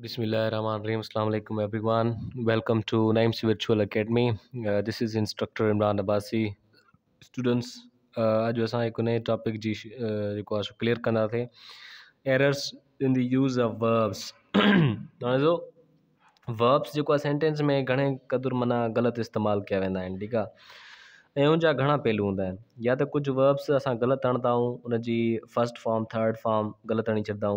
बिसमिलकुम every welcome to Naeem's virtual academy this is instructor Imran Abbasi students अज अस एक नए टॉपिक जी क्लियर क्या थे एरर्स इन दूस ऑफ वर्ब्स जो वर्ब्स जो सेंटेंस में घने कदर मना गलत इस्तेमाल किया वह ठीक है उन घा पहलू हूँ या तो कुछ वर्ब्स अस गलत हणता हूँ उन फर्स्ट फॉर्म थर्ड फॉर्म गलत हणी छदा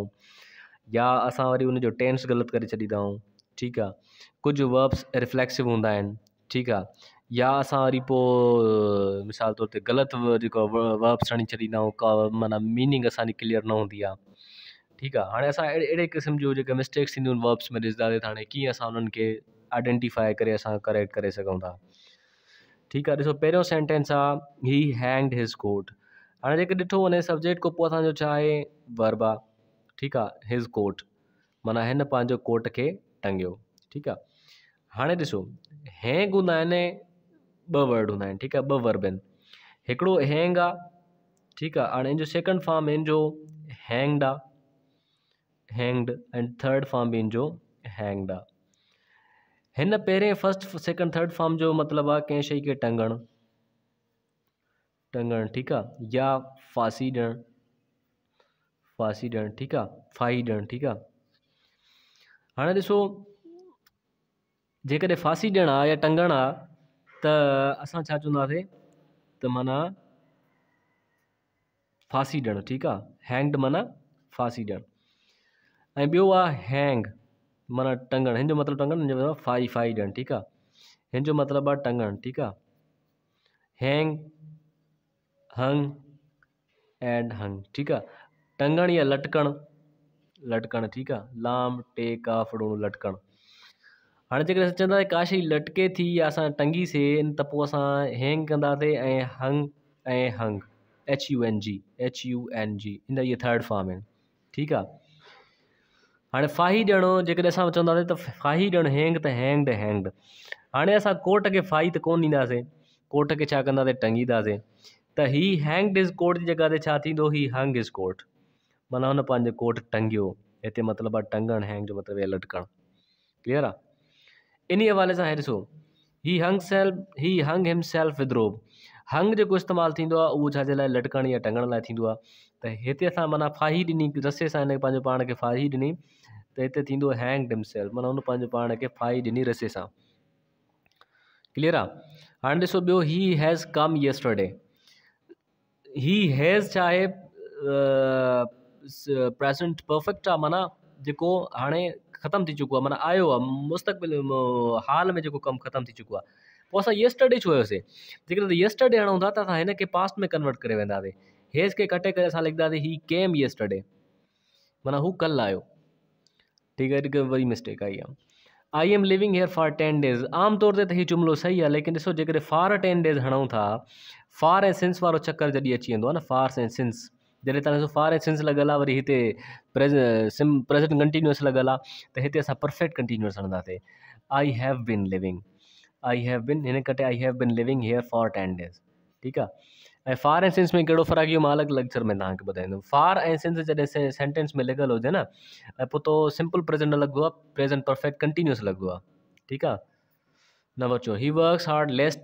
या असां वरी उनजो टेंस ग़लति करे छॾींदा आहियूं ठीकु आहे कुझु वर्ब्स रिफ्लेक्सिव हूंदा आहिनि ठीकु आहे या असां वरी पोइ मिसाल तौर ते ग़लति जेको वर्ब्स हणी छॾींदा आहियूं का माना मीनिंग असांजी क्लियर न हूंदी आहे ठीकु आहे हाणे असां अहिड़े अहिड़े क़िस्म जूं जेके मिस्टेक्स थींदियूं आहिनि वर्ब्स में ॾिसंदासीं त हाणे कीअं असां उन्हनि खे आइडेंटिफाई करे असां करेक्ट करे सघूं था ठीकु आहे ॾिसो पहिरियों सेंटेंस आहे ही हैंड हिज़ कोट हाणे जेके ॾिठो वञे सब्जेक्ट खां पोइ असांजो छा आहे वर्ब आहे ठीकु आहे हिज़ कोट माना हिन पंहिंजो कोट खे टंगियो ठीकु आहे हाणे ॾिसो हैंग हूंदा आहिनि ॿ वर्ड हूंदा आहिनि ठीकु आहे ॿ वर्ब आहिनि हिकिड़ो हैंग आहे ठीकु आहे हाणे इन जो सैकिंड फार्म इन जो हैंगड आहे हैंगड ऐंड थर्ड फॉर्म बि इन जो हैंगड आहे हिन पहिरें फस्ट सैकंड थर्ड फॉर्म जो मतिलबु आहे कंहिं शइ खे टंगणु टंगणु ठीकु आहे या फासी ॾियणु फासीडन ठीक है फाईडन ठीक है हाणे ॾिसो जेकॾहिं फांसी ॾियणु आहे या टंगणु आहे त असां छा चवंदासीं त माना फांसी ॾियणु ठीकु आहे हैंग्ड माना फांसी ॾियणु ऐं ॿियो आहे हैंग माना टंगणु हिन जो मतिलबु टंगणु हिन मतिलबु फाई फाई ॾियणु ठीकु आहे हिन जो मतिलबु आहे टंगणु ठीकु आहे हैंग हंग एंड हंग ठीकु आहे टंगण या ਲਟਕਣ लटकण ठीक है लाम टे का फड़ो लटकण हाँ जो असां चवंदासीं का शइ लटके थी या अस टंगी से तो अस हैंग कंदासीं हंग ऐं hung H U N G H U N G इन ये थर्ड फॉर्म है ठीक आहे हाणे फाही ॾियणो जेकॾहिं असां चवंदासीं त फाही ॾियणु हैंग तो हैंग्ड हैंग्ड हाँ अस कोट के फाही तो कोन कोट के टंगी कंदासीं टंगींदासीं ही हैंग्ड इज़ कोट की जगह ते हंग इज़ कोट माना हुन पंहिंजो कोट टंगियो हिते मतिलबु आहे टंगणु हैंग जो मतिलबु इहा लटकणु क्लियर आहे इन हवाले सां ही ॾिसो ही हंग सेल्फ ही हंग हिम सेल्फ विद्रोह हंग जेको इस्तेमालु थींदो आहे उहो छाजे लाइ लटकण या टंगण लाइ थींदो आहे त हिते असां माना फाही ॾिनी रसे सां हिन पंहिंजो पाण खे फाही ॾिनी त हिते थींदो हैंग डिम सेल्फ माना हुन पंहिंजो पाण खे फाही ॾिनी रसे सां क्लियर आहे हाणे ॾिसो ॿियो he has come yesterday he has छा आहे प्रेसेंट परफेक्ट आहे माना जेको हाणे ख़तमु थी चुको आहे माना आयो आहे मुस्तक़बिल हाल में जेको कमु ख़तमु थी चुको आहे पोइ असां येस्टडे छो हुयोसीं जेकॾहिं येस्टडे हणूं था त असां हिन खे पास्ट में कन्वर्ट करे वेंदासीं हेस खे कटे करे असां लिखंदासीं ही केम येस्टडे माना हू कल्ह आयो ठीकु आहे वरी मिस्टेक आहे इहा I am living here for ten days आमतौर ते त हीउ जुमिलो सही आहे लेकिन ॾिसो जेकॾहिं फार टेन डेज़ हणूं था फार ऐं सिंस वारो चकर जॾहिं अची वेंदो आहे न फार सैड सिंस ಜಲಿತಾನಸು ಫಾರ್ ಎಸೆನ್ಸ್ ಲಗಲ ವರಿ ಹಿತೆ प्रेज सिम प्रेजेंट कंटिन्यूअस लगल आहे तो इतने अस परफेक्ट कंटिन्यूअस हणंदासीं I have been living I have been in कटे I have been living here for ten days ठीक है फार ऐं सेंस में कड़ो फर्क इहो अलग लेक्चर में तक ॿुधाईंदुमि फार ऐं सेंस जॾहिं सेंटेंस में लिखियलु हुजे न तो सिंपल प्रेज़ेंट लगो प्रेज़ेंट परफेक्ट कंटिन्यूअस लगो ठीक है नंबर चो ही वर्क्स हार्ड लेस